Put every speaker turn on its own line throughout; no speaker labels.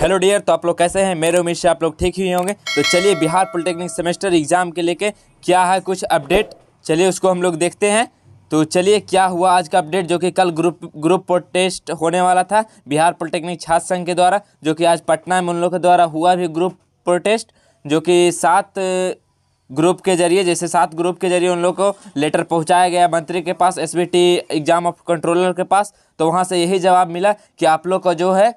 hello dear तो आप लोग कैसे हैं मेरे उम्मीद से आप लोग ठीक ही होंगे तो चलिए बिहार पॉलिटेक्निक सेमेस्टर एग्ज़ाम के लेके क्या है कुछ अपडेट चलिए उसको हम लोग देखते हैं तो चलिए क्या हुआ आज का अपडेट जो कि कल ग्रुप ग्रुप पर टेस्ट होने वाला था बिहार पॉलिटेक्निक छात्र संघ के द्वारा जो कि आज पटना में उन लोगों के द्वारा हुआ भी ग्रुप प्रोटेस्ट टेस्ट जो कि सात ग्रुप के जरिए जैसे सात ग्रुप के जरिए उन लोग को लेटर पहुंचाया गया मंत्री के पास एसबीटी एग्ज़ाम ऑफ कंट्रोलर के पास तो वहां से यही जवाब मिला कि आप लोग का जो है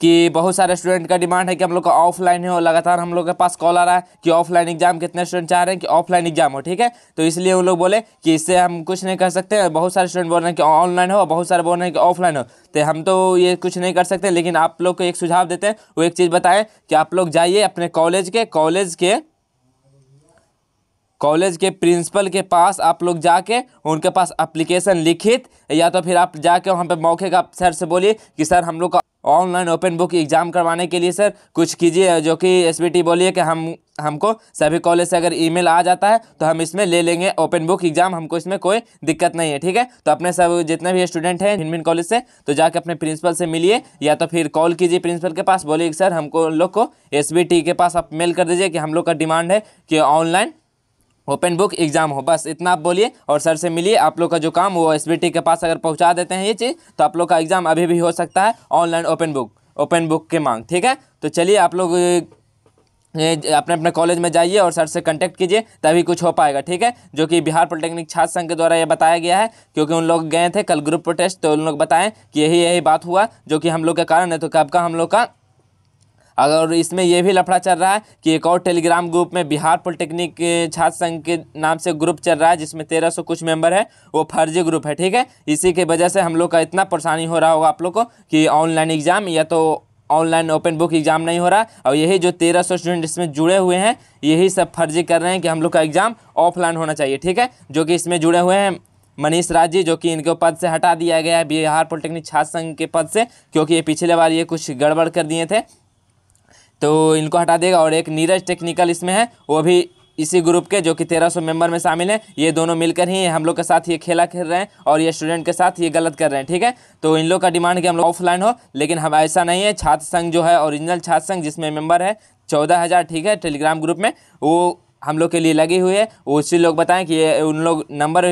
कि बहुत सारे स्टूडेंट का डिमांड है कि हम लोग का ऑफलाइन है और लगातार हम लोग के पास कॉल आ रहा है कि ऑफलाइन एग्जाम कितने स्टूडेंट चाह रहे हैं कि ऑफलाइन एग्जाम हो ठीक है तो इसलिए उन लोग बोले कि इससे हम कुछ नहीं कर सकते बहुत सारे स्टूडेंट बोल रहे हैं कि ऑनलाइन हो और बहुत सारे बोल रहे हैं कि ऑफलाइन हो तो हम तो ये कुछ नहीं कर सकते लेकिन आप लोग को एक सुझाव देते हैं वो एक चीज़ बताएं कि आप लोग जाइए अपने कॉलेज के कॉलेज के कॉलेज के प्रिंसिपल के पास आप लोग जाके उनके पास अप्लीकेशन लिखित या तो फिर आप जाके वहाँ पे मौके का सर से बोलिए कि सर हम लोग का ऑनलाइन ओपन बुक एग्ज़ाम करवाने के लिए सर कुछ कीजिए जो कि एस बी टी बोलिए कि हम हमको सभी कॉलेज से अगर ईमेल आ जाता है तो हम इसमें ले लेंगे ओपन बुक एग्ज़ाम हमको इसमें कोई दिक्कत नहीं है ठीक है तो अपने सब जितने भी स्टूडेंट हैं हिंदमिन कॉलेज से तो जाके अपने प्रिंसिपल से मिलिए या तो फिर कॉल कीजिए प्रिंसिपल के पास बोलिए सर हमको लोग को एस के पास आप मेल कर दीजिए कि हम लोग का डिमांड है कि ऑनलाइन ओपन बुक एग्जाम हो बस इतना आप बोलिए और सर से मिलिए आप लोग का जो काम वो एस के पास अगर पहुँचा देते हैं ये चीज़ तो आप लोग का एग्ज़ाम अभी भी हो सकता है online open book open book के मांग ठीक है तो चलिए आप लोग अपने अपने कॉलेज में जाइए और सर से कांटेक्ट कीजिए तभी कुछ हो पाएगा ठीक है जो कि बिहार पॉलिटेक्निक छात्र संघ के द्वारा ये बताया गया है क्योंकि उन लोग गए थे कल ग्रुप प्रोटेस्ट तो उन लोग बताएं कि यही यही बात हुआ जो कि हम लोग के कारण है तो कब का हम लोग का अगर इसमें यह भी लफड़ा चल रहा है कि एक और टेलीग्राम ग्रुप में बिहार पॉलिटेक्निक छात्र संघ के नाम से ग्रुप चल रहा है जिसमें तेरह सौ कुछ मेंबर है वो फर्जी ग्रुप है ठीक है इसी के वजह से हम लोग का इतना परेशानी हो रहा होगा आप लोग को कि ऑनलाइन एग्ज़ाम या तो ऑनलाइन ओपन बुक एग्ज़ाम नहीं हो रहा और यही जो तेरह सौ स्टूडेंट इसमें जुड़े हुए हैं यही सब फर्जी कर रहे हैं कि हम लोग का एग्ज़ाम ऑफलाइन होना चाहिए ठीक है जो कि इसमें जुड़े हुए हैं मनीष राज जी जो कि इनको पद से हटा दिया गया है बिहार पॉलिटेक्निक छात्र संघ के पद से क्योंकि ये पिछले बार ये कुछ गड़बड़ कर दिए थे तो इनको हटा देगा और एक नीरज टेक्निकल इसमें है वो भी इसी ग्रुप के जो कि 1300 मेंबर में शामिल हैं ये दोनों मिलकर ही हम लोग के साथ ये खेला खेल रहे हैं और ये स्टूडेंट के साथ ये गलत कर रहे हैं ठीक है तो इन लोग का डिमांड कि हम लोग ऑफलाइन हो लेकिन हम ऐसा नहीं है छात्र संघ जो है ओरिजिनल छात्र संघ जिसमें मेंबर है चौदह हज़ार ठीक है टेलीग्राम ग्रुप में वो हम लोग के लिए लगी हुई है उसी लोग बताएँ कि ये उन लोग नंबर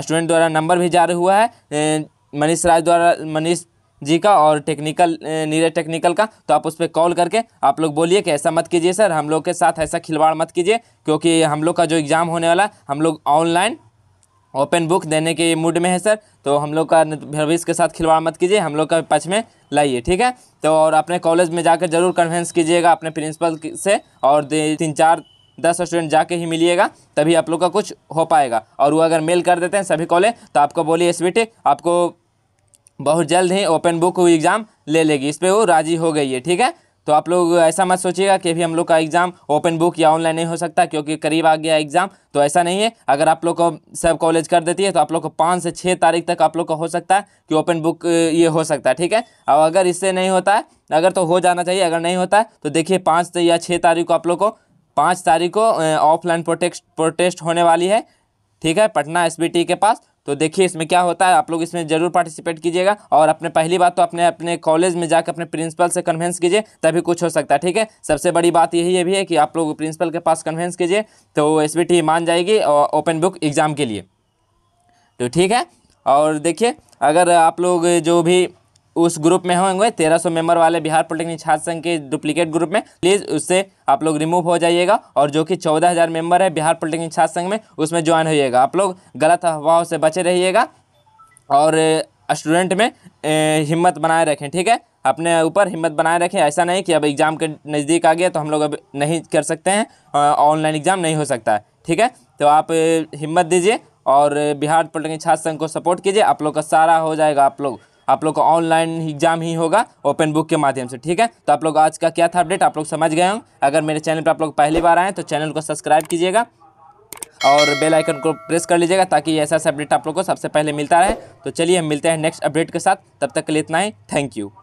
स्टूडेंट द्वारा नंबर भी जारी हुआ है मनीष राज द्वारा मनीष जी का और टेक्निकल नीरज टेक्निकल का तो आप उस पर कॉल करके आप लोग बोलिए कि ऐसा मत कीजिए सर हम लोग के साथ ऐसा खिलवाड़ मत कीजिए क्योंकि हम लोग का जो एग्ज़ाम होने वाला हम लोग ऑनलाइन ओपन बुक देने के मूड में है सर तो हम लोग का भविष्य के साथ खिलवाड़ मत कीजिए हम लोग का पक्ष में लाइए ठीक है तो और अपने कॉलेज में जाकर ज़रूर कन्वेंस कीजिएगा अपने प्रिंसिपल से और तीन चार दस स्टूडेंट जाके ही मिलिएगा तभी आप लोग का कुछ हो पाएगा और वो अगर मेल कर देते हैं सभी कॉलेज तो आपको बोलिए एस आपको बहुत जल्द ही ओपन बुक एग्ज़ाम ले लेगी इस पर वो राज़ी हो गई है ठीक है तो आप लोग ऐसा मत सोचिएगा कि भी हम लोग का एग्ज़ाम ओपन बुक या ऑनलाइन नहीं हो सकता क्योंकि करीब आ गया एग्ज़ाम तो ऐसा नहीं है अगर आप लोग को सब कॉलेज कर देती है तो आप लोग को पाँच से छः तारीख तक आप लोग को हो सकता है कि ओपन बुक ये हो सकता है ठीक है और अगर इससे नहीं होता है अगर तो हो जाना चाहिए अगर नहीं होता है तो देखिए पाँच या छः तारीख को आप लोग को पाँच तारीख को ऑफलाइन प्रोटेस्ट प्रोटेस्ट होने वाली है ठीक है पटना एस के पास तो देखिए इसमें क्या होता है आप लोग इसमें जरूर पार्टिसिपेट कीजिएगा और अपने पहली बात तो अपने अपने कॉलेज में जाकर अपने प्रिंसिपल से कन्वेंस कीजिए तभी कुछ हो सकता है ठीक है सबसे बड़ी बात यही है भी है कि आप लोग प्रिंसिपल के पास कन्वेंस कीजिए तो एस e मान जाएगी ओपन बुक एग्ज़ाम के लिए तो ठीक है और देखिए अगर आप लोग जो भी उस ग्रुप में होंगे तेरह सौ मेंबर वाले बिहार पॉलिटेक्निक छात्र संघ के डुप्लीकेट ग्रुप में प्लीज़ उससे आप लोग रिमूव हो जाइएगा और जो कि चौदह हज़ार मेंबर है बिहार पॉलिटेक्निक छात्र संघ में उसमें ज्वाइन होइएगा आप लोग गलत अफवाहों से बचे रहिएगा और स्टूडेंट में हिम्मत बनाए रखें ठीक है अपने ऊपर हिम्मत बनाए रखें ऐसा नहीं कि अब एग्ज़ाम के नज़दीक आ गया तो हम लोग अब नहीं कर सकते हैं ऑनलाइन एग्ज़ाम नहीं हो सकता है ठीक है तो आप हिम्मत दीजिए और बिहार पॉलिटेक्निक छात्र संघ को सपोर्ट कीजिए आप लोग का सारा हो जाएगा आप लोग आप लोग का ऑनलाइन एग्जाम ही होगा ओपन बुक के माध्यम से ठीक है तो आप लोग आज का क्या था अपडेट आप लोग समझ गए हों अगर मेरे चैनल पर आप लोग पहली बार आए तो चैनल को सब्सक्राइब कीजिएगा और बेल आइकन को प्रेस कर लीजिएगा ताकि ऐसा ऐसा अपडेट आप लोग को सबसे पहले मिलता रहे तो चलिए हम मिलते हैं नेक्स्ट अपडेट के साथ तब तक के लिए इतना ही थैंक यू